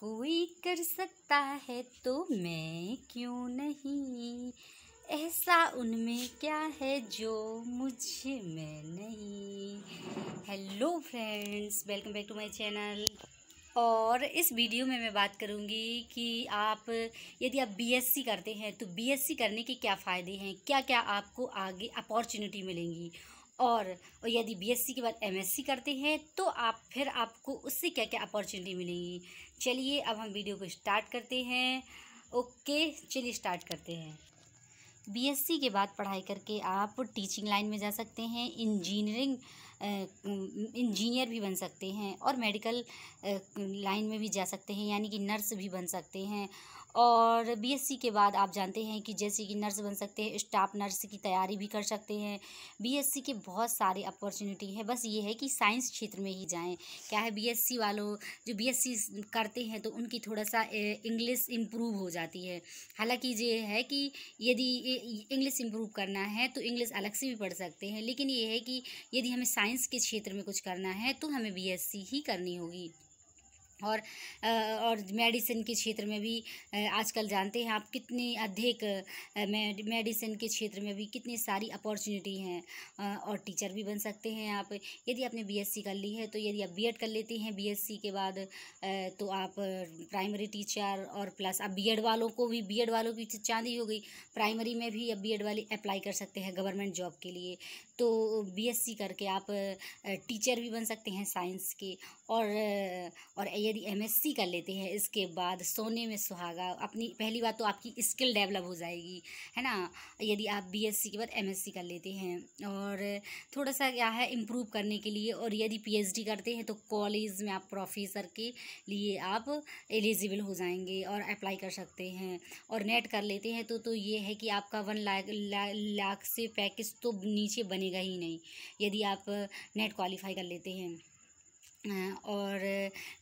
कोई कर सकता है तो मैं क्यों नहीं ऐसा उनमें क्या है जो मुझे में नहीं hello friends welcome back to my channel और इस वीडियो में मैं बात करूंगी कि आप यदि आप बीएससी करते हैं तो बीएससी करने के क्या फ़ायदे हैं क्या क्या आपको आगे अपॉर्चुनिटी मिलेंगी और यदि बीएससी के बाद एमएससी करते हैं तो आप फिर आपको उससे क्या क्या अपॉर्चुनिटी मिलेंगी चलिए अब हम वीडियो को स्टार्ट करते हैं ओके चलिए स्टार्ट करते हैं बीएससी के बाद पढ़ाई करके आप टीचिंग लाइन में जा सकते हैं इंजीनियरिंग इंजीनियर भी बन सकते हैं और मेडिकल लाइन में भी जा सकते हैं यानी कि नर्स भी बन सकते हैं और बीएससी के बाद आप जानते हैं कि जैसे कि नर्स बन सकते हैं स्टाफ नर्स की तैयारी भी कर सकते हैं बीएससी के बहुत सारे अपॉर्चुनिटी है बस ये है कि साइंस क्षेत्र में ही जाएं क्या है बीएससी वालों जो बीएससी करते हैं तो उनकी थोड़ा सा इंग्लिश इम्प्रूव हो जाती है हालांकि ये है कि यदि इंग्लिश इम्प्रूव करना है तो इंग्लिश अलग से भी पढ़ सकते हैं लेकिन ये है कि यदि हमें साइंस के क्षेत्र में कुछ करना है तो हमें बी ही करनी होगी और और मेडिसिन के क्षेत्र में भी आजकल जानते हैं आप कितनी अधिक मेडिसिन के क्षेत्र में भी कितनी सारी अपॉर्चुनिटी हैं और टीचर भी बन सकते हैं आप यदि आपने बीएससी कर ली है तो यदि आप बीएड कर लेते हैं बीएससी के बाद तो आप प्राइमरी टीचर और प्लस अब बीएड वालों को भी बीएड वालों की तो चांदी हो गई प्राइमरी में भी अब बी वाले अप्लाई कर सकते हैं गवर्नमेंट जॉब के लिए तो बी करके आप टीचर भी बन सकते हैं साइंस के और और यदि सी कर लेते हैं इसके बाद सोने में सुहागा अपनी पहली बात तो आपकी स्किल डेवलप हो जाएगी है ना यदि आप सी के बाद सी कर लेते हैं और थोड़ा सा क्या है इम्प्रूव करने के लिए और यदि डी करते हैं तो कॉलेज में आप प्रोफेसर के लिए आप एलिजिबल हो जाएंगे और अप्लाई कर सकते हैं और नेट कर लेते हैं तो तो ये है कि आपका वन लाख लाख से पैकेज तो नीचे बनेगा ही नहीं यदि आप नेट क्वालिफाई कर लेते हैं हाँ, और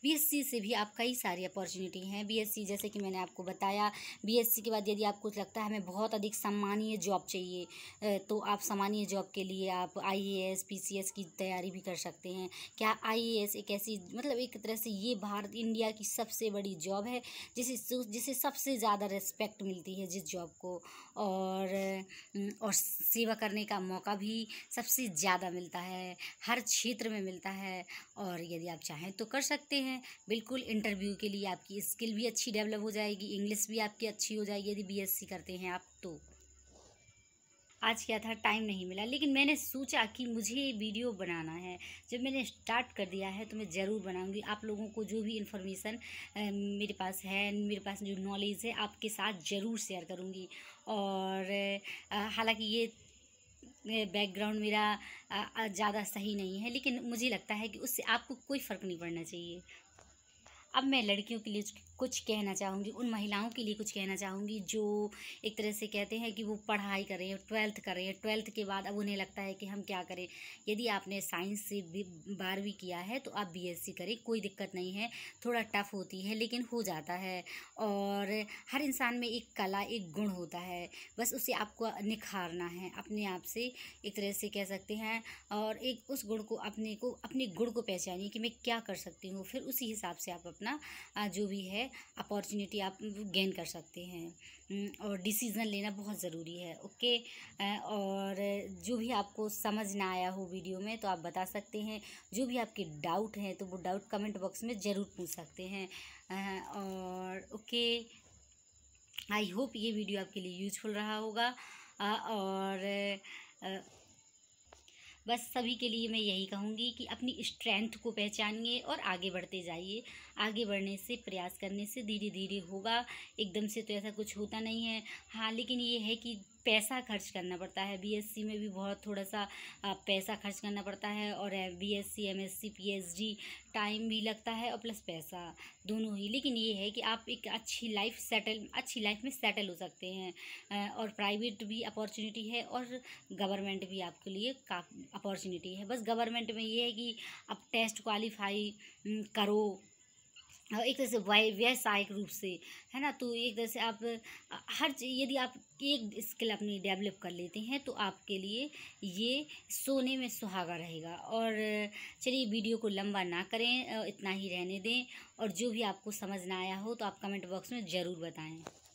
बीएससी से भी आप कई सारी अपॉर्चुनिटी हैं बीएससी जैसे कि मैंने आपको बताया बीएससी के बाद यदि आपको लगता है हमें बहुत अधिक सम्मानीय जॉब चाहिए तो आप सम्मानीय जॉब के लिए आप आईएएस पीसीएस की तैयारी भी कर सकते हैं क्या आईएएस एक ऐसी मतलब एक तरह से ये भारत इंडिया की सबसे बड़ी जॉब है जिसे जिसे सबसे ज़्यादा रिस्पेक्ट मिलती है जिस जॉब को और और सेवा करने का मौका भी सबसे ज़्यादा मिलता है हर क्षेत्र में मिलता है और ये यदि आप चाहें तो कर सकते हैं बिल्कुल इंटरव्यू के लिए आपकी स्किल भी अच्छी डेवलप हो जाएगी इंग्लिश भी आपकी अच्छी हो जाएगी यदि बीएससी करते हैं आप तो आज क्या था टाइम नहीं मिला लेकिन मैंने सोचा कि मुझे वीडियो बनाना है जब मैंने स्टार्ट कर दिया है तो मैं ज़रूर बनाऊंगी आप लोगों को जो भी इन्फॉर्मेशन मेरे पास है मेरे पास जो नॉलेज है आपके साथ ज़रूर शेयर करूंगी और हालांकि ये बैकग्राउंड मेरा ज़्यादा सही नहीं है लेकिन मुझे लगता है कि उससे आपको कोई फ़र्क नहीं पड़ना चाहिए अब मैं लड़कियों के लिए कुछ कहना चाहूँगी उन महिलाओं के लिए कुछ कहना चाहूँगी जो एक तरह से कहते हैं कि वो पढ़ाई करें ट्वेल्थ करें ट्वेल्थ के बाद अब उन्हें लगता है कि हम क्या करें यदि आपने साइंस से बारहवीं किया है तो आप बीएससी करें कोई दिक्कत नहीं है थोड़ा टफ होती है लेकिन हो जाता है और हर इंसान में एक कला एक गुण होता है बस उसे आपको निखारना है अपने आप से एक तरह से कह सकते हैं और एक उस गुण को अपने को अपने गुण को पहचानिए कि मैं क्या कर सकती हूँ फिर उसी हिसाब से आप अपना अपना जो भी है अपॉर्चुनिटी आप गेन कर सकते हैं और डिसीज़न लेना बहुत ज़रूरी है ओके और जो भी आपको समझ ना आया हो वीडियो में तो आप बता सकते हैं जो भी आपके डाउट हैं तो वो डाउट कमेंट बॉक्स में ज़रूर पूछ सकते हैं और ओके आई होप ये वीडियो आपके लिए यूजफुल रहा होगा और बस सभी के लिए मैं यही कहूँगी कि अपनी स्ट्रेंथ को पहचानिए और आगे बढ़ते जाइए आगे बढ़ने से प्रयास करने से धीरे धीरे होगा एकदम से तो ऐसा कुछ होता नहीं है हाँ लेकिन ये है कि पैसा खर्च करना पड़ता है बीएससी में भी बहुत थोड़ा सा पैसा खर्च करना पड़ता है और बीएससी एमएससी पीएचडी टाइम भी लगता है और प्लस पैसा दोनों ही लेकिन ये है कि आप एक अच्छी लाइफ सेटल अच्छी लाइफ में सेटल हो सकते हैं और प्राइवेट भी अपॉर्चुनिटी है और गवर्नमेंट भी आपके लिए का अपॉर्चुनिटी है बस गवर्नमेंट में ये है कि आप टेस्ट क्वालिफाई करो एक तरह से वाय व्यावसायिक रूप से है ना तो एक तरह से आप हर यदि आप एक स्किल अपनी डेवलप कर लेते हैं तो आपके लिए ये सोने में सुहागा रहेगा और चलिए वीडियो को लंबा ना करें इतना ही रहने दें और जो भी आपको समझ ना आया हो तो आप कमेंट बॉक्स में ज़रूर बताएं